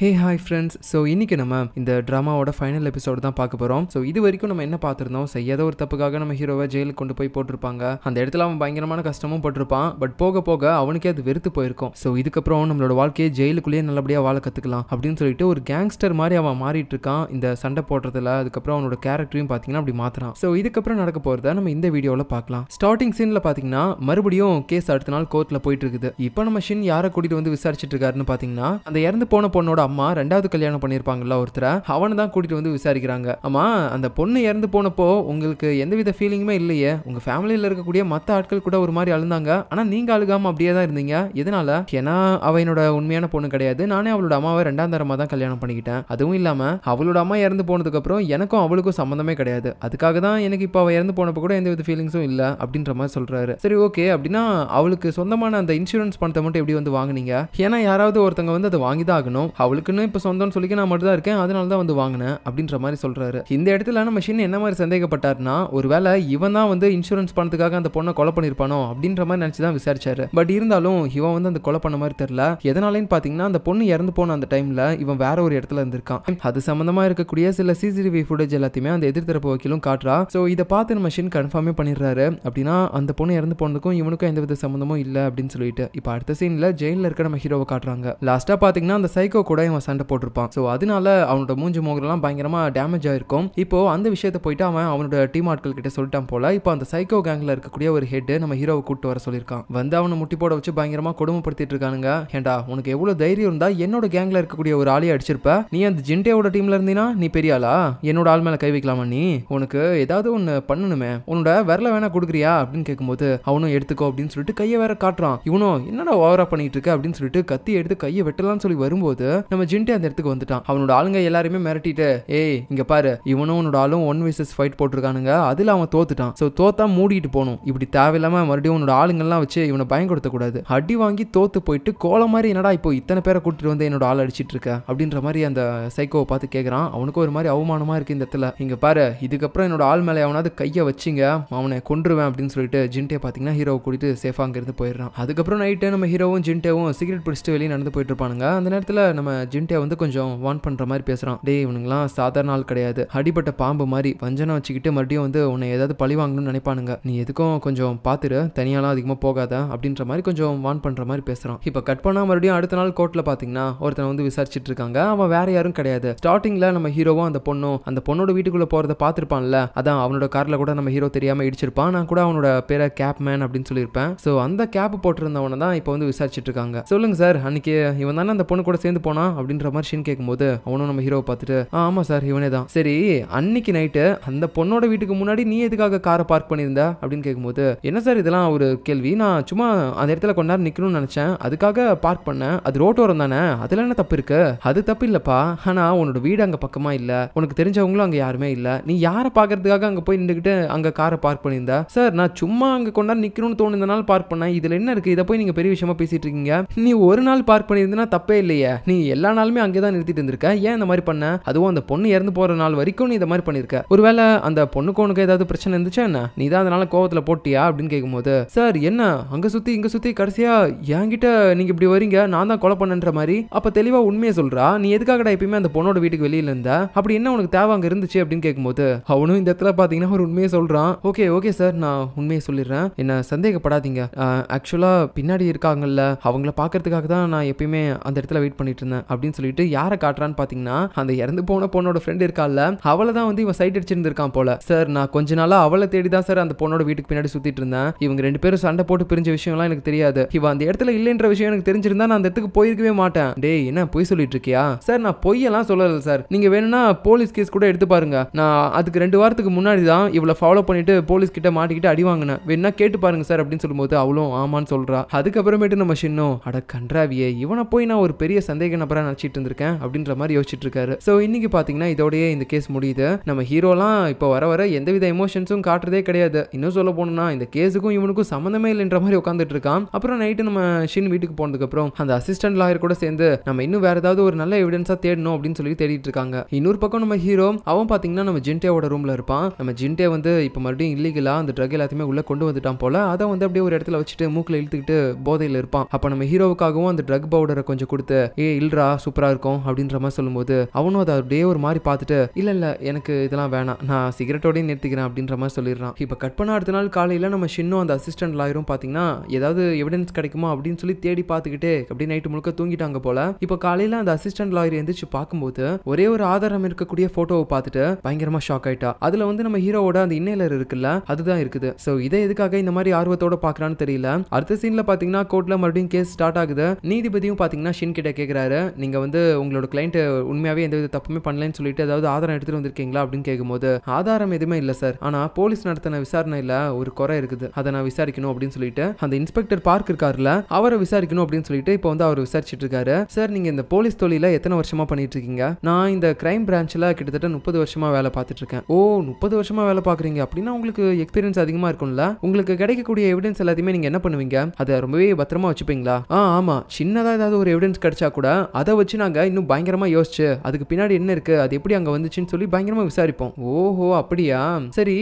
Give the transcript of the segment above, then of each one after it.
hey hi friends so இன்றைக்கி நம்ம இந்த ட்ராமாவோட ஃபைனல் எபிசோடு தான் பார்க்க போகிறோம் ஸோ இது வரைக்கும் நம்ம என்ன பார்த்துருந்தோம் செய்யாத ஒரு தப்புக்காக நம்ம ஹீரோவை ஜெயிலுக்கு கொண்டு போய் போட்டிருப்பாங்க அந்த இடத்துல அவன் பயங்கரமான கஷ்டமும் போட்டிருப்பான் பட் போக போக அவனுக்கே அது வெறுத்து போயிருக்கும் ஸோ இதுக்கப்புறம் நம்மளோட வாழ்க்கையை ஜெயிலுக்குள்ளேயே நல்லபடியாக வாழ கற்றுக்கலாம் அப்படின்னு சொல்லிட்டு ஒரு கேங்ஸ்டர் மாதிரி அவன் மாறிட்டு இருக்கான் இந்த சண்டை போடுறதுல அதுக்கப்புறம் அவனோட கேரக்டரையும் பார்த்தீங்கன்னா அப்படி மாற்றுறான் ஸோ இதுக்கப்புறம் நடக்க போகிறத நம்ம இந்த வீடியோவில் பார்க்கலாம் ஸ்டார்டிங் சீனில் பார்த்தீங்கன்னா மறுபடியும் கேஸ் அடுத்த நாள் கோர்ட்டில் போயிட்டு இருக்குது இப்போ நம்ம ஷின் யாரை கூட்டிகிட்டு வந்து விசாரிச்சுட்டு இருக்காருன்னு பார்த்தீங்கன்னா அந்த இறந்து போன பொண்ணோட அம்மா ரெண்டாவது கல்யாணம் பண்ணியிருப்பாங்கல்ல ஒருத்தரை அவனை தான் கூட்டிட்டு வந்து விசாரிக்கிறாங்க அம்மா அந்த பொண்ணு இறந்து போனப்போ உங்களுக்கு எந்தவித ஃபீலிங்குமே இல்லையே உங்க ஃபேமிலியில் இருக்கக்கூடிய மற்ற ஆட்கள் கூட ஒரு மாதிரி அழுந்தாங்க ஆனா நீங்க அழுகாம அப்படியே தான் இருந்தீங்க எதனால ஏன்னா அவ உண்மையான பொண்ணு கிடையாது நானே அவளோட அம்மாவை ரெண்டாம் தரமா தான் கல்யாணம் பண்ணிக்கிட்டேன் அதுவும் இல்லாம அவளோட அம்மா இறந்து போனதுக்கு அப்புறம் எனக்கும் அவளுக்கும் சம்மந்தமே கிடையாது அதுக்காக தான் எனக்கு இப்போ அவ இறந்து போனப்போ கூட எந்தவித ஃபீலிங்ஸும் இல்லை அப்படின்ற மாதிரி சொல்றாரு சரி ஓகே அப்படின்னா அவளுக்கு சொந்தமான அந்த இன்சூரன்ஸ் பணத்தை மட்டும் எப்படி வந்து வாங்கினீங்க ஏன்னா யாராவது ஒருத்தங்க வந்து அதை வாங்கிதான் ஆகணும் அவளுக்கு அவளுக்குன்னு இப்போ சொந்தம்னு சொல்லி நான் மட்டும் தான் இருக்கேன் அதனால தான் வந்து வாங்கினேன் அப்படின்ற மாதிரி சொல்கிறாரு இந்த இடத்துல நம்ம ஷின் என்ன மாதிரி சந்தேகப்பட்டார்னா ஒருவேளை இவன் தான் வந்து இன்சூரன்ஸ் பணத்துக்காக அந்த பொண்ணை கொலை பண்ணியிருப்பானோ அப்படின்ற மாதிரி நினச்சி தான் விசாரிச்சாரு பட் இருந்தாலும் இவன் வந்து அந்த கொலை பண்ண மாதிரி தெரில எதனாலேன்னு பார்த்தீங்கன்னா அந்த பொண்ணு இறந்து போன அந்த டைமில் இவன் வேற ஒரு இடத்துல இருந்திருக்கான் அது சம்மந்தமாக இருக்கக்கூடிய சில சிசிடிவி ஃபுட்டேஜ் எல்லாத்தையுமே அந்த எதிர்த்தரப்பு வக்கீலும் காட்டுறா ஸோ இதை பார்த்து நம்ம ஷின் கன்ஃபார்மே பண்ணிடுறாரு அப்படின்னா அந்த பொண்ணு இறந்து போனதுக்கும் இவனுக்கும் எந்தவித சம்மந்தமும் இல்லை அப்படின்னு சொல்லிட்டு இப்போ அடுத்த சீனில் ஜெயிலில் இருக்க நம்ம ஹீரோவை காட்டுறாங்க லாஸ்ட்டாக பார்த்தீங்கன்னா அந்த சைக்கோ கூட கூடவே அவன் சண்டை போட்டிருப்பான் ஸோ அதனால அவனோட மூஞ்சி மோகரெல்லாம் பயங்கரமாக டேமேஜ் ஆகிருக்கும் இப்போ அந்த விஷயத்தை போயிட்டு அவன் அவனோட டீம் ஆட்கள் கிட்ட சொல்லிட்டான் போல இப்போ அந்த சைக்கோ கேங்கில் இருக்கக்கூடிய ஒரு ஹெட் நம்ம ஹீரோவை கூட்டு வர சொல்லியிருக்கான் வந்து அவனை முட்டி போட வச்சு பயங்கரமாக கொடுமைப்படுத்திட்டு இருக்கானுங்க ஏண்டா உனக்கு எவ்வளோ தைரியம் இருந்தால் என்னோட கேங்கில் இருக்கக்கூடிய ஒரு ஆளையே அடிச்சிருப்ப நீ அந்த ஜிண்டேவோட டீம்ல இருந்தீங்கன்னா நீ பெரியாளா என்னோட ஆள் மேலே கை வைக்கலாமா நீ உனக்கு ஏதாவது ஒன்று பண்ணணுமே உன்னோட வரல வேணா கொடுக்குறியா அப்படின்னு கேட்கும்போது அவனும் எடுத்துக்கோ அப்படின்னு சொல்லிட்டு கையை வேற காட்டுறான் இவனும் என்னடா ஓவரா பண்ணிட்டு இருக்க அப்படின்னு சொல்லிட்டு கத்தி எடுத்து கையை வெட்டலாம்னு சொல்லி வரும்போது நம்ம ஜின்ட்டு அந்த இடத்துக்கு வந்துட்டான் அவனோட ஆளுங்க எல்லாருமே மிரட்டிட்டு ஏய் இங்க பாரு இவனும் உன்னோட ஆளும் ஒன் விசஸ் ஃபைட் போட்டிருக்கானுங்க அதுல அவன் தோத்துட்டான் ஸோ தோத்தா மூடிட்டு போகணும் இப்படி தேவையில்லாம மறுபடியும் உன்னோட ஆளுங்கெல்லாம் வச்சு இவனை பயன்படுத்தக்கூடாது அடி வாங்கி தோத்து போயிட்டு கோல மாதிரி என்னடா இப்போ இத்தனை பேரை கூட்டிட்டு வந்து என்னோட ஆள் அடிச்சிட்டு இருக்க அப்படின்ற மாதிரி அந்த சைக்கோவை பார்த்து கேட்குறான் அவனுக்கு ஒரு மாதிரி அவமானமா இருக்கு இந்த இடத்துல இங்க பாரு இதுக்கப்புறம் என்னோட ஆள் மேலே அவனாவது கையை வச்சிங்க அவனை கொண்டுருவேன் அப்படின்னு சொல்லிட்டு ஜின்டே பார்த்தீங்கன்னா ஹீரோ கூட்டிட்டு சேஃபாக அங்கேருந்து போயிடுறான் அதுக்கப்புறம் நைட்டு நம்ம ஹீரோவும் ஜின்டேவும் சிகரெட் பிடிச்சிட்டு வெளியே நடந்து போயிட்டு இருப்பானுங்க அந்த நேரத்தில் நம்ம ஜின்டே வந்து கொஞ்சம் வான் பண்ணுற மாதிரி பேசுகிறான் டே இவனுங்களாம் சாதாரண ஆள் கிடையாது அடிபட்ட பாம்பு மாதிரி வஞ்சனம் வச்சுக்கிட்டு மறுபடியும் வந்து உன்னை ஏதாவது பழி வாங்கணும்னு நினைப்பானுங்க நீ எதுக்கும் கொஞ்சம் பார்த்துரு தனியாலாம் அதிகமாக போகாத அப்படின்ற மாதிரி கொஞ்சம் வான் பண்ணுற மாதிரி பேசுகிறான் இப்போ கட் பண்ணால் மறுபடியும் அடுத்த நாள் கோர்ட்டில் பாத்தீங்கன்னா ஒருத்தனை வந்து விசாரிச்சுட்டு இருக்காங்க அவன் வேற யாரும் கிடையாது ஸ்டார்டிங்ல நம்ம ஹீரோவும் அந்த பொண்ணும் அந்த பொண்ணோட வீட்டுக்குள்ளே போகிறத பார்த்துருப்பான்ல அதான் அவனோட காரில் கூட நம்ம ஹீரோ தெரியாமல் இடிச்சிருப்பான் நான் கூட அவனோட பேரை கேப் மேன் அப்படின்னு சொல்லியிருப்பேன் ஸோ அந்த கேப் போட்டிருந்தவனை தான் இப்போ வந்து விசாரிச்சுட்டு இருக்காங்க சொல்லுங்க சார் அன்னைக்கு இவன் தானே அந்த பொண்ணு கூட சேர்ந்து போனா அப்படின்ற மாதிரி ஷீன் கேட்கும்போது அவனும் நம்ம ஹீரோவை பார்த்துட்டு ஆ ஆமாம் சார் இவனே தான் சரி அன்னைக்கு நைட்டு அந்த பொண்ணோட வீட்டுக்கு முன்னாடி நீ எதுக்காக காரை பார்க் பண்ணியிருந்த அப்படின்னு கேட்கும்போது என்ன சார் இதெல்லாம் ஒரு கேள்வி நான் சும்மா அந்த இடத்துல கொஞ்ச நேரம் நிற்கணும்னு நினச்சேன் அதுக்காக பார்க் பண்ணேன் அது ரோட்டோரம் தானே அதில் என்ன தப்பு இருக்கு அது தப்பு இல்லைப்பா ஆனால் உன்னோட வீடு அங்கே பக்கமாக இல்லை உனக்கு தெரிஞ்சவங்களும் அங்கே யாருமே இல்லை நீ யாரை பார்க்கறதுக்காக அங்கே போய் நின்றுக்கிட்டு அங்கே காரை பார்க் பண்ணியிருந்தா சார் நான் சும்மா அங்கே கொண்டாடி நிற்கணும்னு தோணுந்தனால பார்க் பண்ணேன் இதில் என்ன இருக்குது இதை போய் நீங்கள் பெரிய விஷயமா பேசிகிட்டு இருக்கீங்க நீ ஒரு நாள் பார்க் பண்ணியிருந்தனா தப்பே இல்லையே நீ எல்லா எல்லா நாளுமே அங்கே தான் நிறுத்திட்டு இருந்திருக்க ஏன் இந்த மாதிரி பண்ண அதுவும் அந்த பொண்ணு இறந்து போற நாள் வரைக்கும் நீ இந்த மாதிரி பண்ணிருக்க ஒருவேளை அந்த பொண்ணுக்கு உனக்கு ஏதாவது பிரச்சனை இருந்துச்சா என்ன நீ தான் அதனால கோவத்துல போட்டியா அப்படின்னு கேட்கும்போது சார் என்ன அங்க சுத்தி இங்க சுத்தி கடைசியா என்கிட்ட நீங்க இப்படி வரீங்க நான் தான் கொலை பண்ணன்ற மாதிரி அப்ப தெளிவா உண்மையை சொல்றா நீ எதுக்காகடா எப்பயுமே அந்த பொண்ணோட வீட்டுக்கு வெளியில இருந்த அப்படி என்ன உனக்கு தேவை அங்க இருந்துச்சு அப்படின்னு கேட்கும்போது அவனும் இந்த இடத்துல பாத்தீங்கன்னா ஒரு உண்மையை சொல்றான் ஓகே ஓகே சார் நான் உண்மையை சொல்லிடுறேன் என்ன சந்தேகப்படாதீங்க ஆக்சுவலா பின்னாடி இருக்காங்கல்ல அவங்கள பாக்குறதுக்காக தான் நான் எப்பயுமே அந்த இடத்துல வெயிட் பண்ணிட்டு இருந்தேன் அப்படின்னு சொல்லிட்டு யாரை காட்டுறான்னு பார்த்தீங்கன்னா அந்த இறந்து போன பொண்ணோட ஃப்ரெண்ட் இருக்கால அவளை தான் வந்து இவன் சைட் அடிச்சிருந்திருக்கான் போல சார் நான் கொஞ்ச நாளாக அவளை தேடி தான் சார் அந்த பொண்ணோட வீட்டுக்கு பின்னாடி சுற்றிட்டு இருந்தேன் இவங்க ரெண்டு பேரும் சண்டை போட்டு பிரிஞ்ச விஷயம்லாம் எனக்கு தெரியாது இவன் அந்த இடத்துல இல்லைன்ற விஷயம் எனக்கு தெரிஞ்சிருந்தா நான் அந்த இடத்துக்கு போயிருக்கவே மாட்டேன் டேய் என்ன பொய் சொல்லிட்டு இருக்கியா சார் நான் பொய்யெல்லாம் சொல்லலை சார் நீங்கள் வேணும்னா போலீஸ் கேஸ் கூட எடுத்து பாருங்க நான் அதுக்கு ரெண்டு வாரத்துக்கு முன்னாடி தான் இவளை ஃபாலோ பண்ணிட்டு போலீஸ் கிட்ட மாட்டிக்கிட்டு அடி வாங்கினேன் வேணா கேட்டு பாருங்க சார் அப்படின்னு சொல்லும்போது அவளும் ஆமான்னு சொல்றா அதுக்கப்புறமேட்டு நம்ம சின்னம் அட கன்றாவியே இவனை போய் நான் ஒரு பெரிய சந்தேக நபர் சூப்பராக நினச்சிட்டு இருந்திருக்கேன் அப்படின்ற மாதிரி யோசிச்சுட்டு இருக்காரு ஸோ இன்னைக்கு பார்த்தீங்கன்னா இதோடய இந்த கேஸ் முடியுது நம்ம ஹீரோலாம் இப்போ வர வர எந்தவித எமோஷன்ஸும் காட்டுறதே கிடையாது இன்னும் சொல்ல போனோம்னா இந்த கேஸுக்கும் இவனுக்கும் சம்மந்தமே இல்லைன்ற மாதிரி உட்காந்துட்டு இருக்கான் அப்புறம் நைட்டு நம்ம ஷின் வீட்டுக்கு போனதுக்கப்புறம் அந்த அசிஸ்டன்ட் லாயர் கூட சேர்ந்து நம்ம இன்னும் வேற ஏதாவது ஒரு நல்ல எவிடன்ஸாக தேடணும் அப்படின்னு சொல்லி தேடிட்டு இருக்காங்க இன்னொரு பக்கம் நம்ம ஹீரோ அவன் பார்த்தீங்கன்னா நம்ம ஜின்டேவோட ரூமில் இருப்பான் நம்ம ஜின்டே வந்து இப்போ மறுபடியும் இல்லீகலாக அந்த ட்ரக் எல்லாத்தையுமே உள்ளே கொண்டு வந்துட்டான் போல அதை வந்து அப்படியே ஒரு இடத்துல வச்சுட்டு மூக்கில் இழுத்துக்கிட்டு போதையில் இருப்பான் அப்போ நம்ம ஹீரோவுக்காகவும் அந்த ட்ரக் பவுடரை கொஞ்சம் கொடுத்து ஏ இல்லரா என்னடா சூப்பராக இருக்கும் அப்படின்ற மாதிரி சொல்லும்போது அவனும் அதை அப்படியே ஒரு மாதிரி பார்த்துட்டு இல்லை இல்லை எனக்கு இதெல்லாம் வேணாம் நான் சிகரெட்டோடய நிறுத்திக்கிறேன் அப்படின்ற மாதிரி சொல்லிடுறான் இப்போ கட் பண்ண அடுத்த நாள் காலையில் நம்ம ஷின்னும் அந்த அசிஸ்டன்ட் லாயரும் பார்த்தீங்கன்னா ஏதாவது எவிடன்ஸ் கிடைக்குமா அப்படின்னு சொல்லி தேடி பார்த்துக்கிட்டு அப்படியே நைட்டு முழுக்க தூங்கிட்டாங்க போல இப்போ காலையில் அந்த அசிஸ்டன்ட் லாயர் எந்திரிச்சு பார்க்கும்போது ஒரே ஒரு ஆதாரம் இருக்கக்கூடிய ஃபோட்டோவை பார்த்துட்டு பயங்கரமாக ஷாக் ஆயிட்டா அதில் வந்து நம்ம ஹீரோவோட அந்த இன்னேலர் இருக்குல்ல அதுதான் இருக்குது ஸோ இதை எதுக்காக இந்த மாதிரி ஆர்வத்தோட பார்க்குறான்னு தெரியல அடுத்த சீனில் பார்த்தீங்கன்னா கோர்ட்டில் மறுபடியும் கேஸ் ஸ்டார்ட் ஆகுது நீதிபதியும் பார்த்தீங்கன்னா ஷின் கிட்ட கேட்குறாரு நீங்கள் வந்து உங்களோட கிளைண்ட்டு உண்மையாகவே எந்த வித தப்புமே பண்ணலன்னு சொல்லிட்டு ஏதாவது ஆதாரம் எடுத்துகிட்டு வந்திருக்கீங்களா அப்படின்னு கேட்கும்போது ஆதாரம் எதுவுமே இல்லை சார் ஆனால் போலீஸ் நடத்தின விசாரணையில் ஒரு குறை இருக்குது அதை நான் விசாரிக்கணும் அப்படின்னு சொல்லிட்டு அந்த இன்ஸ்பெக்டர் பார்க் இருக்காருல அவரை விசாரிக்கணும் அப்படின்னு சொல்லிட்டு இப்போ வந்து அவர் விசாரிச்சுட்டு இருக்காரு சார் நீங்கள் இந்த போலீஸ் தொழில எத்தனை வருஷமாக பண்ணிட்டு இருக்கீங்க நான் இந்த கிரைம் பிரான்ச்சில் கிட்டத்தட்ட முப்பது வருஷமாக வேலை பார்த்துட்டு இருக்கேன் ஓ முப்பது வருஷமாக வேலை பார்க்குறீங்க அப்படின்னா உங்களுக்கு எக்ஸ்பீரியன்ஸ் அதிகமாக இருக்கும்ல உங்களுக்கு கிடைக்கக்கூடிய எவிடன்ஸ் எல்லாத்தையுமே நீங்கள் என்ன பண்ணுவீங்க அதை ரொம்பவே பத்திரமா வச்சுப்பீங்களா ஆ ஆமாம் சின்னதாக ஏதாவது ஒரு எவிடன்ஸ் கிடைச்சா கூட அதை வச்சு நாங்கள் இன்னும் பயங்கரமாக யோசிச்சு அதுக்கு பின்னாடி என்ன இருக்குது அது எப்படி அங்கே வந்துச்சுன்னு சொல்லி பயங்கரமாக விசாரிப்போம் ஓஹோ அப்படியா சரி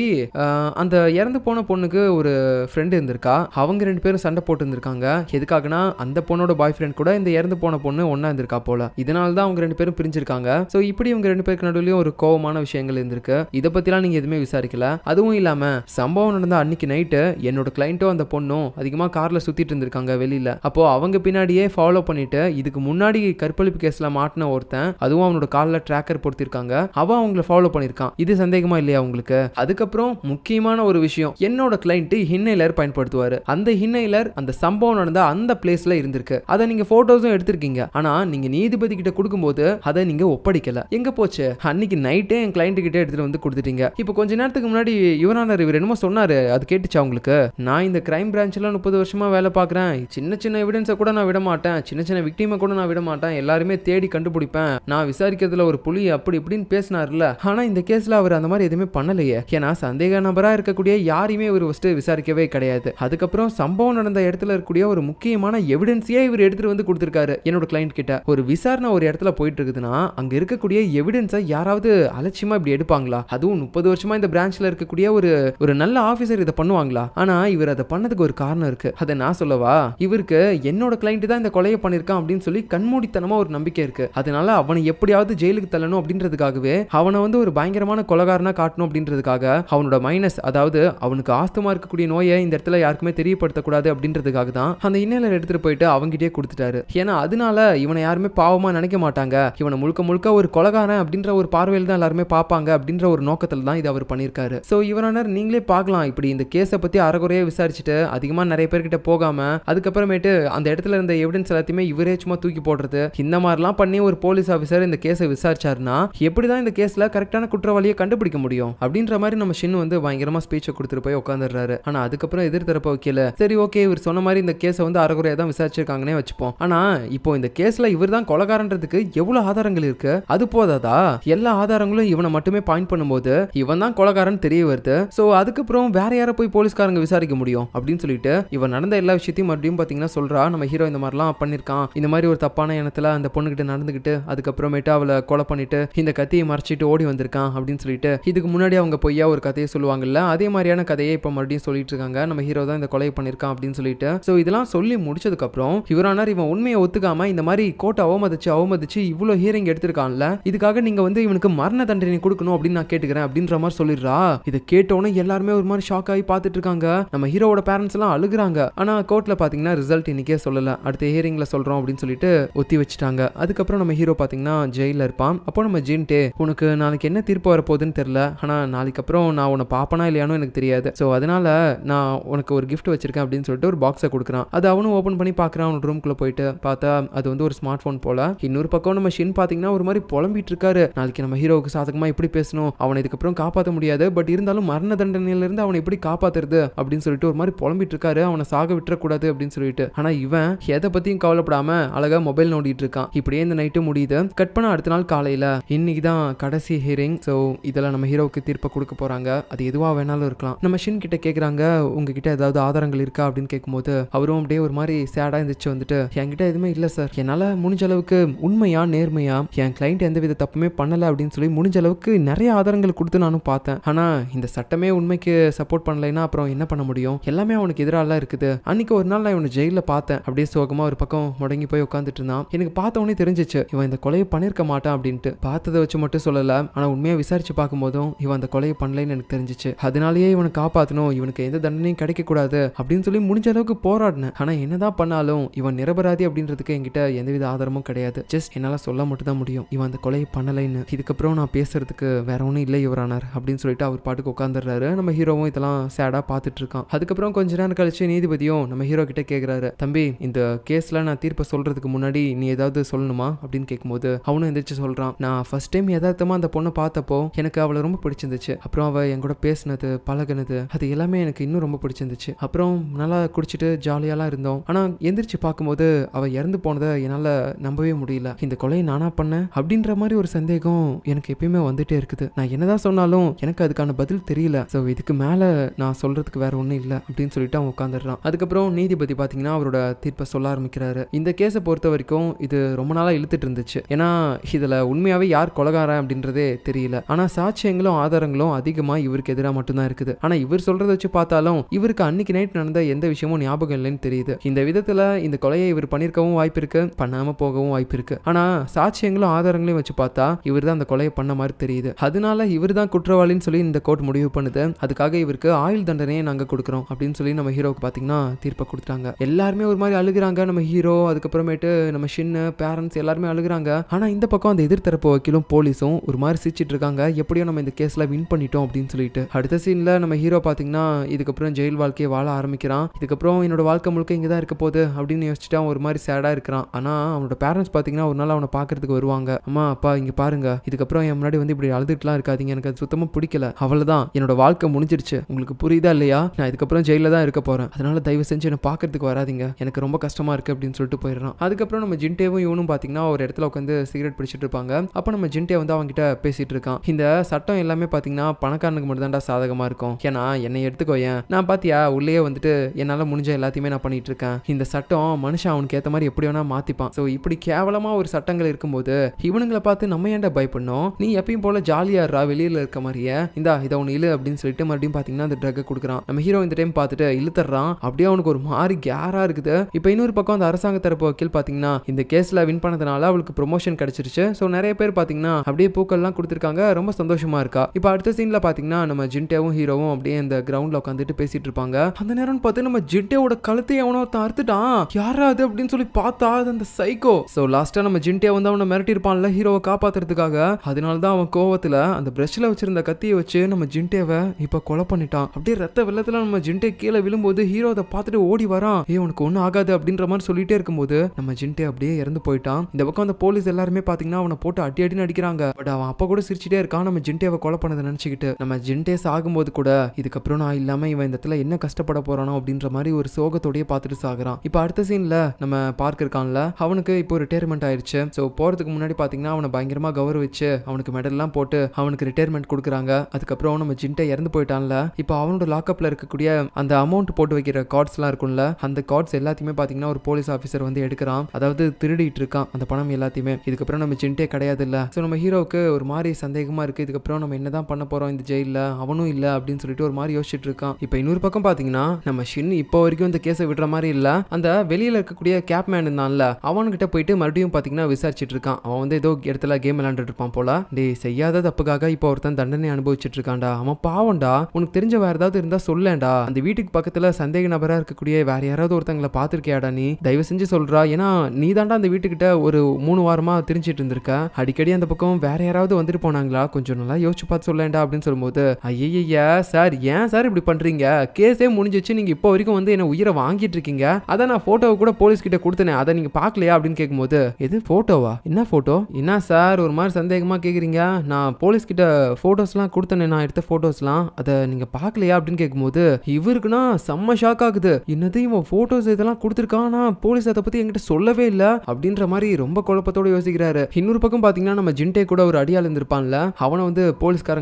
அந்த இறந்து போன பொண்ணுக்கு ஒரு ஃப்ரெண்டு இருந்திருக்கா அவங்க ரெண்டு பேரும் சண்டை போட்டு இருந்திருக்காங்க எதுக்காகனா அந்த பொண்ணோட பாய் ஃப்ரெண்ட் கூட இந்த இறந்து போன பொண்ணு ஒன்றா இருந்திருக்கா போல இதனால தான் அவங்க ரெண்டு பேரும் பிரிஞ்சிருக்காங்க ஸோ இப்படி இவங்க ரெண்டு பேருக்கு நடுவிலையும் ஒரு கோபமான விஷயங்கள் இருந்திருக்கு இதை பற்றிலாம் நீங்கள் எதுவுமே விசாரிக்கல அதுவும் இல்லாமல் சம்பவம் நடந்த அன்னைக்கு நைட்டு என்னோட கிளைண்ட்டும் அந்த பொண்ணும் அதிகமாக காரில் சுற்றிட்டு இருந்திருக்காங்க வெளியில் அப்போது அவங்க பின்னாடியே ஃபாலோ பண்ணிட்டு இதுக்கு முன்னாடி கருப்பு கற்பழிப்பு கேஸ்ல மாட்டின ஒருத்தன் அதுவும் அவனோட காலில் ட்ராக்கர் பொறுத்திருக்காங்க அவன் அவங்கள ஃபாலோ பண்ணியிருக்கான் இது சந்தேகமா இல்லையா உங்களுக்கு அதுக்கப்புறம் முக்கியமான ஒரு விஷயம் என்னோட கிளைண்ட் ஹின்னைலர் பயன்படுத்துவாரு அந்த ஹின்னைலர் அந்த சம்பவம் நடந்த அந்த பிளேஸ்ல இருந்திருக்கு அதை நீங்க போட்டோஸும் எடுத்திருக்கீங்க ஆனா நீங்க நீதிபதி கிட்ட கொடுக்கும்போது அதை நீங்க ஒப்படைக்கல எங்க போச்சு அன்னைக்கு நைட்டே என் கிளைண்ட் கிட்ட எடுத்துட்டு வந்து கொடுத்துட்டீங்க இப்போ கொஞ்ச நேரத்துக்கு முன்னாடி யுவனானர் இவர் என்னமோ சொன்னாரு அது கேட்டுச்சா உங்களுக்கு நான் இந்த கிரைம் பிரான்ச்ல முப்பது வருஷமா வேலை பார்க்குறேன் சின்ன சின்ன எவிடன்ஸை கூட நான் விட மாட்டேன் சின்ன சின்ன விக்டீமை கூட நான் விட மாட்டேன் எல்லாருமே தேடி கண்டுபிடிப்பேன் நான் விசாரிக்கிறதுல ஒரு புலி அப்படி இப்படின்னு பேசினார்ல ஆனா இந்த கேஸ்ல அவர் அந்த மாதிரி எதுவுமே பண்ணலையே ஏன்னா சந்தேக நபரா இருக்கக்கூடிய யாரையுமே இவர் ஃபர்ஸ்ட் விசாரிக்கவே கிடையாது அதுக்கப்புறம் சம்பவம் நடந்த இடத்துல இருக்கக்கூடிய ஒரு முக்கியமான எவிடன்ஸையே இவர் எடுத்துட்டு வந்து கொடுத்திருக்காரு என்னோட கிளைண்ட் கிட்ட ஒரு விசாரணை ஒரு இடத்துல போயிட்டு இருக்குதுன்னா அங்க இருக்கக்கூடிய எவிடன்ஸை யாராவது அலட்சியமா இப்படி எடுப்பாங்களா அதுவும் முப்பது வருஷமா இந்த பிரான்ச்ல இருக்கக்கூடிய ஒரு ஒரு நல்ல ஆபீசர் இதை பண்ணுவாங்களா ஆனா இவர் அதை பண்ணதுக்கு ஒரு காரணம் இருக்கு அதை நான் சொல்லவா இவருக்கு என்னோட கிளைண்ட் தான் இந்த கொலையை பண்ணிருக்கான் அப்படின்னு சொல்லி கண்மூடித்தனமா பயங்கரமா ஒரு நம்பிக்கை இருக்கு அதனால அவனை எப்படியாவது ஜெயிலுக்கு தள்ளணும் அப்படின்றதுக்காகவே அவனை வந்து ஒரு பயங்கரமான கொலகாரனா காட்டணும் அப்படின்றதுக்காக அவனோட மைனஸ் அதாவது அவனுக்கு ஆஸ்துமா இருக்கக்கூடிய நோயை இந்த இடத்துல யாருக்குமே தெரியப்படுத்தக்கூடாது அப்படின்றதுக்காக தான் அந்த இன்னலர் எடுத்துட்டு போயிட்டு அவங்ககிட்டயே கொடுத்துட்டாரு ஏன்னா அதனால இவனை யாருமே பாவமா நினைக்க மாட்டாங்க இவனை முழுக்க முழுக்க ஒரு கொலகாரன் அப்படின்ற ஒரு பார்வையில் தான் எல்லாருமே பார்ப்பாங்க அப்படின்ற ஒரு நோக்கத்தில் தான் இது அவர் பண்ணியிருக்காரு ஸோ இவரான நீங்களே பார்க்கலாம் இப்படி இந்த கேஸை பத்தி அறகுறையே விசாரிச்சுட்டு அதிகமா நிறைய பேர்கிட்ட போகாம அதுக்கப்புறமேட்டு அந்த இடத்துல இருந்த எவிடன்ஸ் எல்லாத்தையுமே இவரே சும்மா தூக்கி போடுறது இந்த மாதிரிலாம் பண்ணி ஒரு போலீஸ் ஆஃபீஸர் இந்த கேஸை விசாரிச்சாருன்னா எப்படிதான் இந்த கேஸில் கரெக்டான குற்றவாளியை கண்டுபிடிக்க முடியும் அப்படின்ற மாதிரி நம்ம ஷின் வந்து பயங்கரமா ஸ்பீச்சை கொடுத்துட்டு போய் உட்காந்துடுறாரு ஆனால் அதுக்கப்புறம் எதிர்த்தரப்ப வைக்கல சரி ஓகே இவர் சொன்ன மாதிரி இந்த கேஸை வந்து அறகுறையாக தான் விசாரிச்சிருக்காங்கன்னே வச்சுப்போம் ஆனால் இப்போ இந்த கேஸில் இவர் தான் கொலகாரன்றதுக்கு எவ்வளோ ஆதாரங்கள் இருக்கு அது போதாதா எல்லா ஆதாரங்களும் இவனை மட்டுமே பாயிண்ட் பண்ணும்போது இவன் தான் கொலகாரன் தெரிய வருது ஸோ அதுக்கப்புறம் வேற யாரை போய் போலீஸ்காரங்க விசாரிக்க முடியும் அப்படின்னு சொல்லிட்டு இவன் நடந்த எல்லா விஷயத்தையும் மறுபடியும் பார்த்தீங்கன்னா சொல்றா நம்ம ஹீரோ இந்த மாதிரிலாம் பண்ணியிருக்கான் இந்த மாதிரி ஒரு தப்பான எண்ணத்தில் கெடுதலாக அந்த பொண்ணுகிட்ட நடந்துக்கிட்டு அதுக்கப்புறமேட்டு அவளை கொலை பண்ணிட்டு இந்த கத்தியை மறைச்சிட்டு ஓடி வந்திருக்கான் அப்படின்னு சொல்லிட்டு இதுக்கு முன்னாடி அவங்க பொய்யா ஒரு கதையை சொல்லுவாங்கல்ல அதே மாதிரியான கதையை இப்போ மறுபடியும் சொல்லிட்டு இருக்காங்க நம்ம ஹீரோ தான் இந்த கொலை பண்ணியிருக்கான் அப்படின்னு சொல்லிட்டு ஸோ இதெல்லாம் சொல்லி முடிச்சதுக்கப்புறம் இவரானார் இவன் உண்மையை ஒத்துக்காம இந்த மாதிரி கோட்டை அவமதிச்சு அவமதிச்சு இவ்வளோ ஹீரிங் எடுத்திருக்கான்ல இதுக்காக நீங்க வந்து இவனுக்கு மரண தண்டனை கொடுக்கணும் அப்படின்னு நான் கேட்டுக்கிறேன் அப்படின்ற மாதிரி சொல்லிடுறா இதை கேட்டோன்னே எல்லாருமே ஒரு மாதிரி ஷாக் ஆகி பார்த்துட்டு இருக்காங்க நம்ம ஹீரோவோட பேரண்ட்ஸ் எல்லாம் அழுகுறாங்க ஆனா கோர்ட்ல பாத்தீங்கன்னா ரிசல்ட் இன்னைக்கே சொல்லல அடுத்த ஹீரிங்ல சொல்றோம் அப்படின்னு சொல்லிட்டு ஒத்தி வச்சு வச்சுட்டாங்க அதுக்கப்புறம் நம்ம ஹீரோ பார்த்தீங்கன்னா ஜெயிலில் இருப்பான் அப்போ நம்ம ஜீன்ட்டே உனக்கு நாளைக்கு என்ன தீர்ப்பு வரப்போகுதுன்னு தெரில ஆனால் நாளைக்கு அப்புறம் நான் உன்னை பார்ப்பனா இல்லையானோ எனக்கு தெரியாது ஸோ அதனால நான் உனக்கு ஒரு கிஃப்ட் வச்சிருக்கேன் அப்படின்னு சொல்லிட்டு ஒரு பாக்ஸை கொடுக்குறான் அது அவனும் ஓப்பன் பண்ணி பார்க்குறான் அவன் ரூம்குள்ள போயிட்டு பார்த்தா அது வந்து ஒரு ஸ்மார்ட் ஃபோன் போல இன்னொரு பக்கம் நம்ம ஷின் பார்த்தீங்கன்னா ஒரு மாதிரி புலம்பிட்டு இருக்காரு நாளைக்கு நம்ம ஹீரோவுக்கு சாதகமாக எப்படி பேசணும் அவனை இதுக்கப்புறம் காப்பாற்ற முடியாது பட் இருந்தாலும் மரண தண்டனையிலிருந்து அவனை எப்படி காப்பாத்துறது அப்படின்னு சொல்லிட்டு ஒரு மாதிரி புலம்பிட்டு இருக்காரு அவனை சாக விட்டுறக்கூடாது அப்படின்னு சொல்லிட்டு ஆனால் இவன் எதை பற்றியும் கவலைப்படாமல் அழகாக மொபைல் நோண்டிட்டு இருக்கான் இப்படியே இந்த நைட்டு முடியுது கட் பண்ண அடுத்த நாள் காலையில இன்னைக்கு தான் கடைசி ஹியரிங் ஸோ இதெல்லாம் நம்ம ஹீரோவுக்கு தீர்ப்பை கொடுக்க போறாங்க அது எதுவா வேணாலும் இருக்கலாம் நம்ம ஷின் கிட்ட கேட்குறாங்க உங்ககிட்ட ஏதாவது ஆதாரங்கள் இருக்கா அப்படின்னு கேட்கும்போது அவரும் அப்படியே ஒரு மாதிரி சேடா இருந்துச்சு வந்துட்டு என்கிட்ட எதுவுமே இல்லை சார் என்னால் முடிஞ்ச அளவுக்கு உண்மையா நேர்மையா என் கிளைண்ட் எந்த வித தப்புமே பண்ணலை அப்படின்னு சொல்லி முடிஞ்ச அளவுக்கு நிறைய ஆதாரங்கள் கொடுத்து நானும் பார்த்தேன் ஆனால் இந்த சட்டமே உண்மைக்கு சப்போர்ட் பண்ணலைன்னா அப்புறம் என்ன பண்ண முடியும் எல்லாமே அவனுக்கு எதிராலாம் இருக்குது அன்னைக்கு ஒரு நாள் நான் இவனை ஜெயிலில் பார்த்தேன் அப்படியே சோகமாக ஒரு பக்கம் முடங்கி போய் உட்காந்துட்டு இருந்தான் எனக்கு பார்த்தவொடனே தெரிஞ்சிச்சு இவன் இந்த கொலையை பண்ணியிருக்க மாட்டான் அப்படின்ட்டு பார்த்ததை வச்சு மட்டும் சொல்லல ஆனா உண்மையா விசாரிச்சு பார்க்கும்போதும் இவன் அந்த கொலையை பண்ணலன்னு எனக்கு தெரிஞ்சிச்சு அதனாலயே இவனை காப்பாற்றணும் இவனுக்கு எந்த தண்டனையும் கிடைக்க கூடாது அப்படின்னு சொல்லி முடிஞ்ச அளவுக்கு போராடினேன் ஆனா என்னதான் பண்ணாலும் இவன் நிரபராதி அப்படின்றதுக்கு என்கிட்ட எந்தவித ஆதாரமும் கிடையாது ஜஸ்ட் என்னால சொல்ல மட்டும் தான் முடியும் இவன் அந்த கொலையை பண்ணலைன்னு இதுக்கப்புறம் நான் பேசுறதுக்கு வேற ஒன்றும் இல்லை யுவரானார் அப்படின்னு சொல்லிட்டு அவர் பாட்டுக்கு உட்காந்துடுறாரு நம்ம ஹீரோவும் இதெல்லாம் சேடாக பார்த்துட்டு இருக்கான் அதுக்கப்புறம் கொஞ்ச நேரம் கழிச்சு நீதிபதியும் நம்ம ஹீரோ கிட்ட கேட்குறாரு தம்பி இந்த கேஸில் நான் தீர்ப்பை சொல்றதுக்கு முன்னாடி நீ ஏதாவது ஏதாவது சொல்லணுமா அப்படின்னு கேட்கும்போது அவனும் எந்திரிச்சு சொல்றான் நான் ஃபர்ஸ்ட் டைம் யதார்த்தமா அந்த பொண்ணை பார்த்தப்போ எனக்கு அவளை ரொம்ப பிடிச்சிருந்துச்சு அப்புறம் அவள் என் கூட பேசினது பழகினது அது எல்லாமே எனக்கு இன்னும் ரொம்ப பிடிச்சிருந்துச்சு அப்புறம் நல்லா குடிச்சிட்டு ஜாலியாலாம் இருந்தோம் ஆனால் எந்திரிச்சு பார்க்கும்போது அவள் இறந்து போனதை என்னால் நம்பவே முடியல இந்த கொலையை நானா பண்ணேன் அப்படின்ற மாதிரி ஒரு சந்தேகம் எனக்கு எப்பயுமே வந்துட்டே இருக்குது நான் என்னதான் சொன்னாலும் எனக்கு அதுக்கான பதில் தெரியல ஸோ இதுக்கு மேலே நான் சொல்கிறதுக்கு வேற ஒன்றும் இல்லை அப்படின்னு சொல்லிட்டு அவன் உட்காந்துடுறான் அதுக்கப்புறம் நீதிபதி பார்த்தீங்கன்னா அவரோட தீர்ப்பை சொல்ல ஆரம்பிக்கிறாரு இந்த கேஸை பொறுத்த வரைக்கும் இது இது ரொம்ப நாளாக இழுத்துட்டு இருந்துச்சு ஏன்னா இதில் உண்மையாகவே யார் கொலகாரன் அப்படின்றதே தெரியல ஆனால் சாட்சியங்களும் ஆதாரங்களும் அதிகமாக இவருக்கு எதிராக மட்டும்தான் இருக்குது ஆனால் இவர் சொல்கிறத வச்சு பார்த்தாலும் இவருக்கு அன்னைக்கு நைட் நடந்த எந்த விஷயமும் ஞாபகம் இல்லைன்னு தெரியுது இந்த விதத்தில் இந்த கொலையை இவர் பண்ணியிருக்கவும் வாய்ப்பு இருக்கு பண்ணாமல் போகவும் வாய்ப்பு இருக்கு ஆனால் சாட்சியங்களும் ஆதாரங்களையும் வச்சு பார்த்தா இவர் தான் அந்த கொலையை பண்ண மாதிரி தெரியுது அதனால இவர் தான் குற்றவாளின்னு சொல்லி இந்த கோர்ட் முடிவு பண்ணுது அதுக்காக இவருக்கு ஆயுள் தண்டனையை நாங்கள் கொடுக்குறோம் அப்படின்னு சொல்லி நம்ம ஹீரோவுக்கு பார்த்தீங்கன்னா தீர்ப்பை கொடுத்துட்டாங்க எல்லாருமே ஒரு மாதிரி அழுகிறாங்க நம்ம ஹீரோ அதுக்கப்புறமேட்டு நம்ம ஷின்னு பேரண்ட்ஸ் எல்லாருமே அழுகிறாங்க ஆனால் இந்த பக்கம் அந்த எதிர்த்தரப்பு வக்கீலும் போலீஸும் ஒரு மாதிரி சிரிச்சிட்டு இருக்காங்க எப்படியோ நம்ம இந்த கேஸில் வின் பண்ணிட்டோம் அப்படின்னு சொல்லிட்டு அடுத்த சீனில் நம்ம ஹீரோ பார்த்தீங்கன்னா இதுக்கப்புறம் ஜெயில் வாழ்க்கையை வாழ ஆரம்பிக்கிறான் இதுக்கப்புறம் என்னோட வாழ்க்கை முழுக்க இங்கே தான் இருக்க போகுது அப்படின்னு யோசிச்சுட்டு அவன் ஒரு மாதிரி சேடாக இருக்கிறான் ஆனால் அவனோட பேரண்ட்ஸ் பார்த்தீங்கன்னா ஒரு நாள் அவனை பார்க்கறதுக்கு வருவாங்க அம்மா அப்பா இங்கே பாருங்க இதுக்கப்புறம் என் முன்னாடி வந்து இப்படி அழுதுட்டுலாம் இருக்காதிங்க எனக்கு அது சுத்தமாக பிடிக்கல அவ்வளோதான் என்னோட வாழ்க்கை முடிஞ்சிருச்சு உங்களுக்கு புரியுதா இல்லையா நான் இதுக்கப்புறம் ஜெயிலில் தான் இருக்க போகிறேன் அதனால தயவு செஞ்சு என்னை பார்க்கறதுக்கு வராதிங்க எனக்கு ரொம்ப கஷ்டமாக இருக்குது அப்படின்னு சொல்லிட்டு போயிடுறான் அதுக்கப்புறம் நம்ம ஜின்டேவும் ஜிண்டேவும் இவனும் பார்த்தீங்கன்னா ஒரு இடத்துல உட்காந்து சிகரெட் பிடிச்சிட்டு இருப்பாங்க அப்போ நம்ம ஜின்டே வந்து அவங்ககிட்ட பேசிட்டு இருக்கான் இந்த சட்டம் எல்லாமே பார்த்தீங்கன்னா பணக்காரனுக்கு மட்டும்தான்டா சாதகமாக இருக்கும் ஏன்னா என்னை எடுத்துக்கோ ஏன் நான் பார்த்தியா உள்ளே வந்துட்டு என்னால் முடிஞ்ச எல்லாத்தையுமே நான் பண்ணிட்டு இருக்கேன் இந்த சட்டம் மனுஷன் அவனுக்கு ஏற்ற மாதிரி எப்படி வேணா மாற்றிப்பான் ஸோ இப்படி கேவலமாக ஒரு சட்டங்கள் இருக்கும்போது இவனுங்களை பார்த்து நம்ம ஏன்டா பயப்படணும் நீ எப்பயும் போல ஜாலியாக இருறா வெளியில் இருக்க மாதிரியே இந்தா இதை ஒன்று இழு அப்படின்னு சொல்லிட்டு மறுபடியும் பார்த்தீங்கன்னா அந்த ட்ரக்கை கொடுக்குறான் நம்ம ஹீரோ இந்த டைம் பார்த்துட்டு இழுத்துறான் அப்படியே அவனுக்கு ஒரு மாதிரி கேராக இருக்குது இப்போ இன்னொரு பக்கம் அந்த அரசாங்க தரப்பு வக்கீல் பார்த்தீங்கன்னா இந்த கேஸில் வின் பண்ணதுனால அவளுக்கு ப்ரொமோஷன் கிடைச்சிருச்சு ஸோ நிறைய பேர் பார்த்தீங்கன்னா அப்படியே பூக்கள்லாம் கொடுத்துருக்காங்க ரொம்ப சந்தோஷமாக இருக்கா இப்போ அடுத்த சீனில் பார்த்தீங்கன்னா நம்ம ஜின்டேவும் ஹீரோவும் அப்படியே இந்த கிரவுண்டில் உட்காந்துட்டு பேசிட்டு இருப்பாங்க அந்த நேரம் பார்த்து நம்ம ஜின்டேவோட கழுத்தை எவனோ அறுத்துட்டான் யாரா அது அப்படின்னு சொல்லி பார்த்தா அது அந்த சைக்கோ ஸோ லாஸ்ட்டாக நம்ம ஜிண்டியா வந்து அவனை மிரட்டிருப்பான்ல ஹீரோவை காப்பாத்துறதுக்காக அதனால தான் அவன் கோவத்தில் அந்த பிரஷ்ல வச்சிருந்த கத்தியை வச்சு நம்ம ஜின்டேவை இப்போ கொலை பண்ணிட்டான் அப்படியே ரத்த வெள்ளத்தில் நம்ம ஜின்டே கீழே விழும்போது ஹீரோ அதை பார்த்துட்டு ஓடி வரான் ஏ உனக்கு ஒன்றும் ஆகாது அப்படின்ற மாதிரி சொல்லிட்டே இருக்கும்போது நம்ம ஜின்டே அப்படியே இருந்து போயிட்டான் இந்த பக்கம் அந்த போலீஸ் எல்லாருமே பாத்தீங்கன்னா அவனை போட்டு அடி அடினு அடிக்கிறாங்க பட் அவன் அப்ப கூட சிரிச்சிட்டே இருக்கான் நம்ம ஜென்டேவை கொலை பண்ணதை நினைச்சுக்கிட்டு நம்ம ஜென்டேஸ் ஆகும்போது கூட இதுக்கப்புறம் நான் இல்லாமல் இவன் இந்த இடத்துல என்ன கஷ்டப்பட போறானோ அப்படின்ற மாதிரி ஒரு சோகத்தோடய பார்த்துட்டு சாகுறான் இப்போ அடுத்த சீன்ல நம்ம பார்க் இருக்கான்ல அவனுக்கு இப்போ ரிட்டையர்மெண்ட் ஆயிடுச்சு ஸோ போறதுக்கு முன்னாடி பாத்தீங்கன்னா அவனை பயங்கரமா கௌரவிச்சு அவனுக்கு மெடல்லாம் போட்டு அவனுக்கு ரிட்டையர்மெண்ட் கொடுக்குறாங்க அதுக்கப்புறம் நம்ம ஜின்டே இறந்து போயிட்டான்ல இப்போ அவனோட லாக்அப்ல இருக்கக்கூடிய அந்த அமௌண்ட் போட்டு வைக்கிற கார்ட்ஸ்லாம் இருக்கும்ல அந்த கார்ட்ஸ் எல்லாத்தையுமே பாத்தீங்கன்னா ஒரு போலீஸ் ஆஃபீஸர் வந்து எடுக்கிறான் அதாவது திரு திருடிட்டு இருக்கான் அந்த பணம் எல்லாத்தையுமே இதுக்கப்புறம் நம்ம ஜின்ட்டே கிடையாது இல்ல ஸோ நம்ம ஹீரோவுக்கு ஒரு மாதிரி சந்தேகமா இருக்கு இதுக்கப்புறம் நம்ம என்னதான் பண்ண போறோம் இந்த ஜெயில அவனும் இல்லை அப்படின்னு சொல்லிட்டு ஒரு மாதிரி யோசிச்சுட்டு இருக்கான் இப்போ இன்னொரு பக்கம் பார்த்தீங்கன்னா நம்ம ஷின் இப்போ வரைக்கும் இந்த கேஸை விடுற மாதிரி இல்லை அந்த வெளியில் இருக்கக்கூடிய கேப்மேன் இருந்தான்ல அவன்கிட்ட போயிட்டு மறுபடியும் பார்த்தீங்கன்னா விசாரிச்சுட்டு இருக்கான் அவன் வந்து ஏதோ இடத்துல கேம் விளையாண்டுட்டு இருப்பான் போல டே செய்யாத தப்புக்காக இப்போ ஒருத்தன் தண்டனை அனுபவிச்சுட்டு இருக்கான்டா அவன் பாவண்டா உனக்கு தெரிஞ்ச வேற ஏதாவது இருந்தா சொல்லேண்டா அந்த வீட்டுக்கு பக்கத்தில் சந்தேக நபராக இருக்கக்கூடிய வேற யாராவது ஒருத்தங்களை பார்த்துருக்கியாடா நீ தயவு செஞ்சு சொல்றா ஏன்னா நீ தாண்டா அந்த வீட்டுக்கிட்ட ஒரு மூணு வாரமா தெரிஞ்சிட்டு இருந்திருக்கா அடிக்கடி அந்த பக்கம் வேற யாராவது வந்துட்டு போனாங்களா கொஞ்சம் நல்லா யோசிச்சு பார்த்து சொல்லேண்டா அப்படின்னு சொல்லும்போது ஐயய்யா சார் ஏன் சார் இப்படி பண்றீங்க கேஸே முடிஞ்சிச்சு நீங்க இப்போ வரைக்கும் வந்து என்ன உயிரை வாங்கிட்டு இருக்கீங்க அதான் நான் போட்டோவை கூட போலீஸ் கிட்ட கொடுத்தனே அதை நீங்க பாக்கலையா அப்படின்னு கேட்கும்போது எது போட்டோவா என்ன போட்டோ என்ன சார் ஒரு மாதிரி சந்தேகமா கேக்குறீங்க நான் போலீஸ் கிட்ட போட்டோஸ்லாம் கொடுத்தனே நான் எடுத்த ஃபோட்டோஸ்லாம் அதை நீங்க பாக்கலையா அப்படின்னு கேட்கும்போது இவருக்குன்னா செம்ம ஷாக் ஆகுது என்னது இவன் போட்டோஸ் இதெல்லாம் கொடுத்துருக்கான் போலீஸ் அதை பத்தி என்கிட்ட சொல்லவே இல்லை அப்படின்ற மாதிரி ரொம்ப குழப்பத்தோட யோசிக்கிறாரு இன்னொரு பக்கம் பாத்தீங்கன்னா நம்ம ஜின்டே கூட ஒரு அடியால் இருந்திருப்பான்ல அவனை வந்து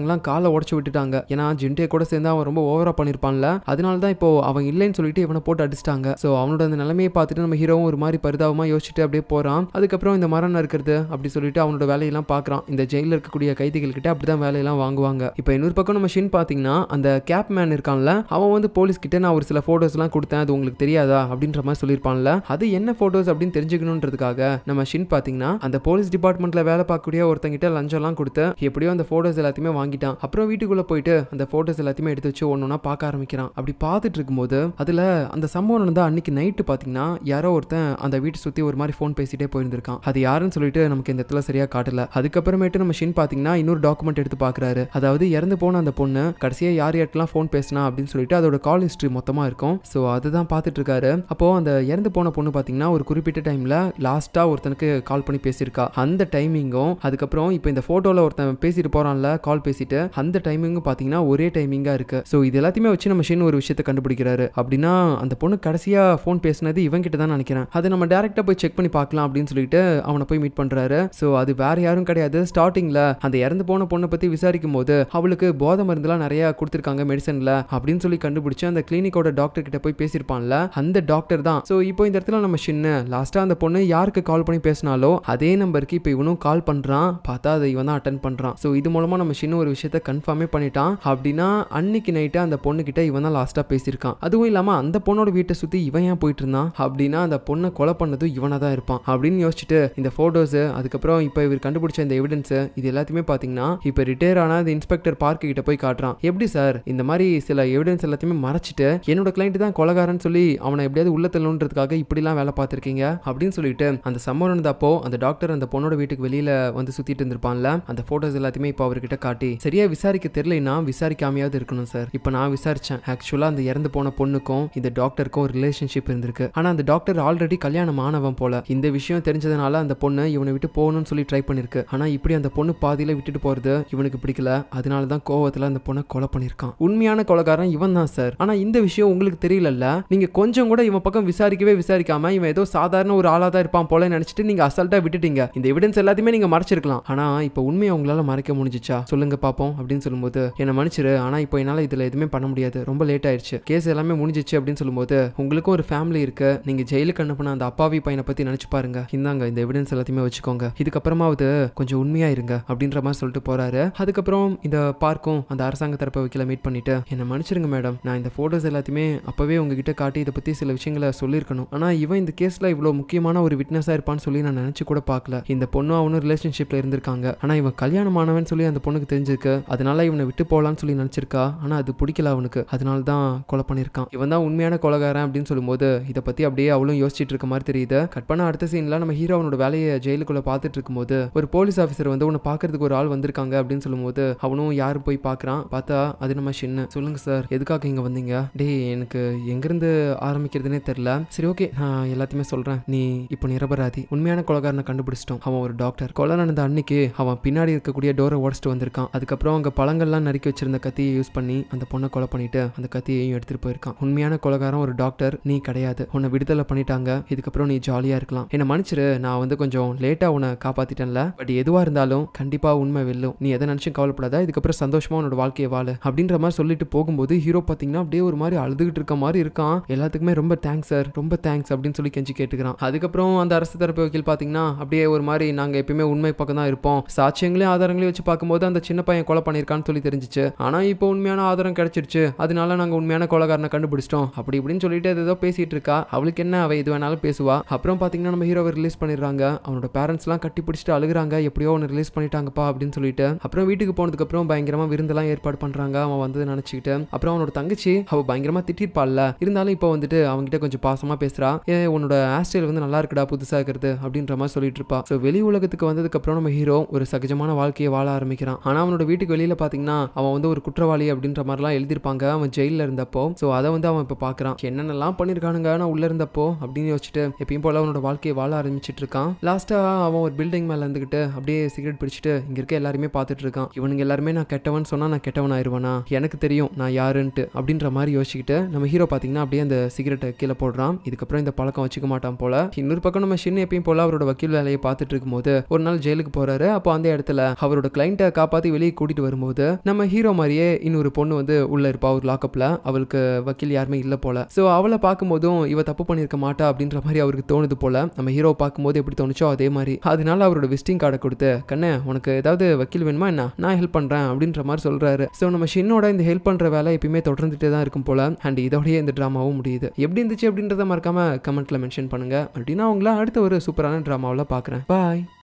எல்லாம் காலை உடச்சு விட்டுட்டாங்க ஏன்னா ஜின்டே கூட சேர்ந்து அவன் ரொம்ப ஓவரா பண்ணிருப்பான்ல அதனால தான் இப்போ அவன் இல்லைன்னு சொல்லிட்டு இவனை போட்டு அடிச்சிட்டாங்க ஸோ அவனோட அந்த நிலைமையை பார்த்துட்டு நம்ம ஹீரோவும் ஒரு மாதிரி பரிதாபமா யோசிச்சுட்டு அப்படியே போறான் அதுக்கப்புறம் இந்த மரணம் இருக்கிறது அப்படி சொல்லிட்டு அவனோட வேலையெல்லாம் பாக்குறான் இந்த ஜெயிலில் இருக்கக்கூடிய கைதிகள் கிட்ட அப்படிதான் வேலையெல்லாம் வாங்குவாங்க இப்போ இன்னொரு பக்கம் நம்ம ஷின் பாத்தீங்கன்னா அந்த கேப் மேன் இருக்கான்ல அவன் வந்து போலீஸ் கிட்ட நான் ஒரு சில போட்டோஸ் எல்லாம் கொடுத்தேன் அது உங்களுக்கு தெரியாதா அப்படின்ற மாதிரி சொல்லியிருப்பான்ல அது என்ன போட்டோஸ் அப்படின்னு தெரிஞ்சுக்கணுன்றதுக்கு பண்ணுறதுக்காக நம்ம ஷின் பார்த்தீங்கன்னா அந்த போலீஸ் டிபார்ட்மெண்ட்டில் வேலை பார்க்கக்கூடிய ஒருத்தங்கிட்ட எல்லாம் கொடுத்து எப்படியோ அந்த ஃபோட்டோஸ் எல்லாத்தையுமே வாங்கிட்டான் அப்புறம் வீட்டுக்குள்ளே போயிட்டு அந்த ஃபோட்டோஸ் எல்லாத்தையுமே எடுத்து வச்சு ஒன்று ஒன்றா பார்க்க ஆரம்பிக்கிறான் அப்படி பார்த்துட்டு இருக்கும்போது அதில் அந்த சம்பவம் நடந்தால் அன்னைக்கு நைட்டு பார்த்தீங்கன்னா யாரோ ஒருத்தன் அந்த வீட்டை சுற்றி ஒரு மாதிரி ஃபோன் பேசிட்டே போயிருந்திருக்கான் அது யாருன்னு சொல்லிட்டு நமக்கு இந்த இடத்துல சரியாக காட்டல அதுக்கப்புறமேட்டு நம்ம ஷின் பார்த்தீங்கன்னா இன்னொரு டாக்குமெண்ட் எடுத்து பார்க்குறாரு அதாவது இறந்து போன அந்த பொண்ணு கடைசியாக யார் யார்ட்டெலாம் ஃபோன் பேசினா அப்படின்னு சொல்லிட்டு அதோட கால் ஹிஸ்ட்ரி மொத்தமாக இருக்கும் ஸோ அதுதான் பார்த்துட்டு இருக்காரு அப்போது அந்த இறந்து போன பொண்ணு பார்த்தீங்கன்னா ஒரு குறிப்பிட்ட டைமில் லாஸ்ட்டாக ஒருத்தனுக்கு கால் பண்ணி பேசியிருக்கா அந்த டைமிங்கும் அதுக்கப்புறம் இப்போ இந்த ஃபோட்டோவில் ஒருத்தன் பேசிட்டு போகிறான்ல கால் பேசிட்டு அந்த டைமிங்கும் பார்த்தீங்கன்னா ஒரே டைமிங்காக இருக்குது ஸோ இது எல்லாத்தையுமே வச்சு நம்ம ஷின் ஒரு விஷயத்தை கண்டுபிடிக்கிறாரு அப்படின்னா அந்த பொண்ணு கடைசியாக ஃபோன் பேசினது இவன் கிட்ட தான் நினைக்கிறேன் அதை நம்ம டேரெக்டாக போய் செக் பண்ணி பார்க்கலாம் அப்படின்னு சொல்லிட்டு அவனை போய் மீட் பண்ணுறாரு ஸோ அது வேற யாரும் கிடையாது ஸ்டார்டிங்கில் அந்த இறந்து போன பொண்ணை பற்றி விசாரிக்கும் போது அவளுக்கு போதை மருந்துலாம் நிறையா கொடுத்துருக்காங்க மெடிசனில் அப்படின்னு சொல்லி கண்டுபிடிச்சு அந்த கிளினிக்கோட டாக்டர் கிட்ட போய் பேசியிருப்பான்ல அந்த டாக்டர் தான் ஸோ இப்போ இந்த இடத்துல நம்ம ஷின்னு லாஸ்ட்டாக அந்த பொண்ணு யார் யாருக்கு கால் பண்ணி பேசினாலோ அதே நம்பருக்கு இப்போ இவனும் கால் பண்ணுறான் பார்த்தா அதை இவன் தான் அட்டன் பண்ணுறான் ஸோ இது மூலமாக நம்ம சின்ன ஒரு விஷயத்த கன்ஃபார்மே பண்ணிட்டான் அப்படின்னா அன்னைக்கு நைட்டு அந்த பொண்ணுக்கிட்ட இவன் தான் லாஸ்ட்டாக பேசியிருக்கான் அதுவும் இல்லாமல் அந்த பொண்ணோட வீட்டை சுற்றி இவன் ஏன் போயிட்டு இருந்தான் அப்படின்னா அந்த பொண்ணை கொலை பண்ணதும் இவனாக தான் இருப்பான் அப்படின்னு யோசிச்சுட்டு இந்த ஃபோட்டோஸு அதுக்கப்புறம் இப்போ இவர் கண்டுபிடிச்ச இந்த எவிடன்ஸு இது எல்லாத்தையுமே பார்த்தீங்கன்னா இப்போ ரிட்டையர் ஆனா அந்த இன்ஸ்பெக்டர் பார்க்கு கிட்ட போய் காட்டுறான் எப்படி சார் இந்த மாதிரி சில எவிடன்ஸ் எல்லாத்தையுமே மறைச்சிட்டு என்னோட கிளைண்ட் தான் கொலகாரன்னு சொல்லி அவனை எப்படியாவது உள்ள தள்ளுன்றதுக்காக இப்படிலாம் வேலை பார்த்துருக்கீங்க அப்படின்னு சொல்லிட்டு சொல்லிட்டு அந்த சம்மர் நடந்தப்போ அந்த டாக்டர் அந்த பொண்ணோட வீட்டுக்கு வெளியில வந்து சுத்திட்டு இருந்திருப்பான்ல அந்த போட்டோஸ் எல்லாத்தையுமே இப்போ அவர்கிட்ட காட்டி சரியா விசாரிக்க தெரியலனா விசாரிக்காமையாவது இருக்கணும் சார் இப்போ நான் விசாரிச்சேன் ஆக்சுவலா அந்த இறந்து போன பொண்ணுக்கும் இந்த டாக்டருக்கும் ரிலேஷன்ஷிப் இருந்திருக்கு ஆனா அந்த டாக்டர் ஆல்ரெடி கல்யாணம் ஆனவன் போல இந்த விஷயம் தெரிஞ்சதுனால அந்த பொண்ணு இவனை விட்டு போகணும்னு சொல்லி ட்ரை பண்ணிருக்கு ஆனா இப்படி அந்த பொண்ணு பாதியில விட்டுட்டு போறது இவனுக்கு பிடிக்கல அதனால தான் கோவத்துல அந்த பொண்ணை கொலை பண்ணிருக்கான் உண்மையான கொலைகாரன் இவன் தான் சார் ஆனா இந்த விஷயம் உங்களுக்கு தெரியலல்ல நீங்க கொஞ்சம் கூட இவன் பக்கம் விசாரிக்கவே விசாரிக்காம இவன் ஏதோ சாதாரண ஒரு ஆளாதான் இருப்பான் போல நினைச்சிட்டு நீங்க அசால்ட்டா விட்டுட்டீங்க இந்த எவிடன்ஸ் எல்லாத்தையுமே நீங்க மறைச்சிருக்கலாம் ஆனா இப்போ உண்மையை உங்களால மறைக்க முடிஞ்சிச்சா சொல்லுங்க பாப்போம் அப்படின்னு சொல்லும்போது என்ன மன்னிச்சிரு ஆனா இப்போ என்னால இதுல எதுவுமே பண்ண முடியாது ரொம்ப லேட் ஆயிடுச்சு கேஸ் எல்லாமே முடிஞ்சிச்சு அப்படின்னு சொல்லும்போது உங்களுக்கும் ஒரு ஃபேமிலி இருக்கு நீங்க ஜெயிலுக்கு அனுப்பின அந்த அப்பாவி பையனை பத்தி நினைச்சு பாருங்க இந்தாங்க இந்த எவிடன்ஸ் எல்லாத்தையுமே வச்சுக்கோங்க இதுக்கப்புறமாவது கொஞ்சம் உண்மையா இருங்க அப்படின்ற மாதிரி சொல்லிட்டு போறாரு அதுக்கப்புறம் இந்த பார்க்கும் அந்த அரசாங்க தரப்பு வைக்கல மீட் பண்ணிட்டு என்ன மன்னிச்சிருங்க மேடம் நான் இந்த போட்டோஸ் எல்லாத்தையுமே அப்பவே உங்ககிட்ட காட்டி இதை பத்தி சில விஷயங்களை சொல்லியிருக்கணும் ஆனா இவன் இந்த கேஸ்ல இவ்வளவு முக்கியமான ஒரு விட்னஸாக இருப்பான்னு சொல்லி நான் நினச்சி கூட பார்க்கல இந்த பொண்ணும் அவனும் ரிலேஷன்ஷிப்பில் இருந்திருக்காங்க ஆனால் இவன் கல்யாணமானவன் சொல்லி அந்த பொண்ணுக்கு தெரிஞ்சிருக்கு அதனால இவனை விட்டு போகலான்னு சொல்லி நினச்சிருக்கா ஆனால் அது பிடிக்கல அவனுக்கு அதனால தான் கொலை பண்ணியிருக்கான் இவன் தான் உண்மையான கொலகாரன் அப்படின்னு சொல்லும்போது இதை பற்றி அப்படியே அவளும் யோசிச்சுட்டு இருக்க மாதிரி தெரியுது கட் பண்ண அடுத்த சீன்ல நம்ம ஹீரோ அவனோட வேலையை ஜெயிலுக்குள்ளே பார்த்துட்டு இருக்கும்போது ஒரு போலீஸ் ஆஃபீஸர் வந்து உன்னை பார்க்கறதுக்கு ஒரு ஆள் வந்திருக்காங்க அப்படின்னு சொல்லும்போது அவனும் யார் போய் பார்க்குறான் பார்த்தா அது நம்ம ஷின்னு சொல்லுங்க சார் எதுக்காக இங்கே வந்தீங்க டேய் எனக்கு எங்கேருந்து ஆரம்பிக்கிறதுனே தெரில சரி ஓகே நான் எல்லாத்தையுமே சொல்கிறேன் நீ இப்போ நிரபராதி உண்மையான கொலகாரனை கண்டுபிடிச்சிட்டோம் அவன் ஒரு டாக்டர் கொலை நடந்த அன்னைக்கு அவன் பின்னாடி இருக்கக்கூடிய டோரை உடச்சிட்டு வந்திருக்கான் அதுக்கப்புறம் அவங்க பழங்கள்லாம் நறுக்கி வச்சிருந்த கத்தியை யூஸ் பண்ணி அந்த பொண்ணை கொலை பண்ணிட்டு அந்த கத்தியையும் எடுத்துட்டு போயிருக்கான் உண்மையான கொலகாரம் ஒரு டாக்டர் நீ கிடையாது உன்னை விடுதலை பண்ணிட்டாங்க இதுக்கப்புறம் நீ ஜாலியா இருக்கலாம் என்ன மன்னிச்சிரு நான் வந்து கொஞ்சம் லேட்டா உன்னை காப்பாத்திட்டேன்ல பட் எதுவா இருந்தாலும் கண்டிப்பா உண்மை வெல்லும் நீ எதை நினைச்சும் கவலைப்படாத இதுக்கப்புறம் சந்தோஷமா உன்னோட வாழ்க்கையை வாழ அப்படின்ற மாதிரி சொல்லிட்டு போகும்போது ஹீரோ பாத்தீங்கன்னா அப்படியே ஒரு மாதிரி அழுதுகிட்டு இருக்க மாதிரி இருக்கான் எல்லாத்துக்குமே ரொம்ப தேங்க்ஸ் சார் ரொம்ப தேங்க்ஸ் அப்படின்னு சொல்லி கெஞ்சி கேட்டுக்கிறான் அதுக்கப்புறம் அந்த அரசு தரப்பு வக்கீல் பார்த்தீங்கன்னா அப்படியே ஒரு மாதிரி நாங்கள் எப்பயுமே உண்மை பக்கம் தான் இருப்போம் சாட்சியங்களையும் ஆதாரங்களையும் வச்சு பார்க்கும்போது அந்த சின்ன பையன் கொலை பண்ணியிருக்கான்னு சொல்லி தெரிஞ்சிச்சு ஆனால் இப்போ உண்மையான ஆதாரம் கிடைச்சிருச்சு அதனால நாங்கள் உண்மையான கொலகாரனை கண்டுபிடிச்சிட்டோம் அப்படி இப்படின்னு சொல்லிட்டு ஏதோ பேசிட்டு இருக்கா அவளுக்கு என்ன அவள் இது வேணாலும் பேசுவா அப்புறம் பார்த்தீங்கன்னா நம்ம ஹீரோவை ரிலீஸ் பண்ணிடுறாங்க அவனோட பேரண்ட்ஸ்லாம் கட்டி பிடிச்சிட்டு அழுகுறாங்க எப்படியோ ஒன்று ரிலீஸ் பண்ணிட்டாங்கப்பா அப்படின்னு சொல்லிட்டு அப்புறம் வீட்டுக்கு போனதுக்கப்புறம் பயங்கரமாக விருந்தெல்லாம் ஏற்பாடு பண்ணுறாங்க அவன் வந்து நினச்சிக்கிட்டு அப்புறம் அவனோட தங்கச்சி அவள் பயங்கரமாக திட்டிருப்பாள் இருந்தாலும் இப்போ வந்துட்டு அவங்ககிட்ட கொஞ்சம் பாசமாக பேசுகிறா உன்னோட ஹேர் ஸ்டைல் வந்து நல்லா இருக்குடா புதுசாக இருக்கிறது அப்படின்ற மாதிரி சொல்லிட்டு இருப்பா ஸோ வெளி உலகத்துக்கு வந்ததுக்கப்புறம் நம்ம ஹீரோ ஒரு சகஜமான வாழ்க்கையை வாழ ஆரம்பிக்கிறான் ஆனால் அவனோட வீட்டுக்கு வெளியில் பார்த்தீங்கன்னா அவன் வந்து ஒரு குற்றவாளி அப்படின்ற மாதிரிலாம் எழுதிருப்பாங்க அவன் ஜெயிலில் இருந்தப்போ ஸோ அதை வந்து அவன் இப்போ பார்க்குறான் என்னென்னலாம் பண்ணியிருக்கானுங்க நான் உள்ளே இருந்தப்போ அப்படின்னு யோசிச்சுட்டு எப்பயும் போல் அவனோட வாழ்க்கையை வாழ ஆரம்பிச்சிட்டு இருக்கான் லாஸ்ட்டாக அவன் ஒரு பில்டிங் மேலே இருந்துக்கிட்டு அப்படியே சிகரெட் பிடிச்சிட்டு இங்கே இருக்க எல்லாருமே பாத்துட்டு இருக்கான் இவனுங்க எல்லாருமே நான் கெட்டவன் சொன்னால் நான் கெட்டவன் ஆயிடுவானா எனக்கு தெரியும் நான் யாருன்ட்டு அப்படின்ற மாதிரி யோசிச்சுக்கிட்டு நம்ம ஹீரோ பார்த்தீங்கன்னா அப்படியே அந்த சிகரெட்டை கீழே போடுறான் இதுக்கப்புறம் இந்த பழக்கம் வச்சுக்க மாட்டான் போல இன்னொரு பக்கம் நம்ம ஷின் எப்பயும் போல அவரோட வக்கீல் வேலையை பார்த்துட்டு இருக்கும்போது ஒரு நாள் ஜெயிலுக்கு போறாரு அப்போ அந்த இடத்துல அவரோட கிளைண்ட்டை காப்பாற்றி வெளியே கூட்டிட்டு வரும்போது நம்ம ஹீரோ மாதிரியே இன்னொரு பொண்ணு வந்து உள்ள இருப்பா ஒரு லாக்அப்ல அவளுக்கு வக்கீல் யாருமே இல்லை போல ஸோ அவளை பார்க்கும்போதும் இவ தப்பு பண்ணியிருக்க மாட்டா அப்படின்ற மாதிரி அவருக்கு தோணுது போல நம்ம ஹீரோ பார்க்கும்போது எப்படி தோணுச்சோ அதே மாதிரி அதனால அவரோட விசிட்டிங் கார்டை கொடுத்து கண்ணே உனக்கு ஏதாவது வக்கீல் வேணுமா என்ன நான் ஹெல்ப் பண்றேன் அப்படின்ற மாதிரி சொல்றாரு ஸோ நம்ம ஷின்னோட இந்த ஹெல்ப் பண்ற வேலை எப்பயுமே தொடர்ந்துட்டே தான் இருக்கும் போல அண்ட் இதோடய இந்த ட்ராமாவும் முடியுது எப்படி இருந்துச்சு அப்படின்றத மறக்காம கமெண்ட்ல மென்ஷன் பண்ணுங்க அப்படின்னா உங்களை அடுத்த ஒரு சூப்பரான ட்ராமாவில் பார்க்குறேன் பாய்